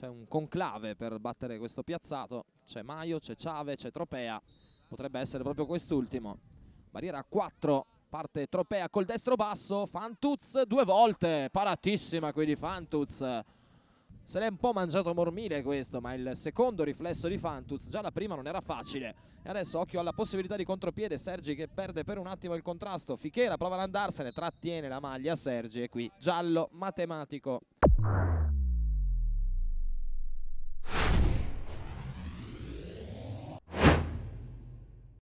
c'è un conclave per battere questo piazzato, c'è Maio, c'è Chave, c'è Tropea, potrebbe essere proprio quest'ultimo. Barriera 4, parte Tropea col destro basso, Fantuz due volte, paratissima qui di Fantuz. Se l'è un po' mangiato mormile questo, ma il secondo riflesso di Fantuz, già la prima non era facile. E adesso occhio alla possibilità di contropiede, Sergi che perde per un attimo il contrasto. Fichera prova ad andarsene, trattiene la maglia Sergi e qui giallo matematico.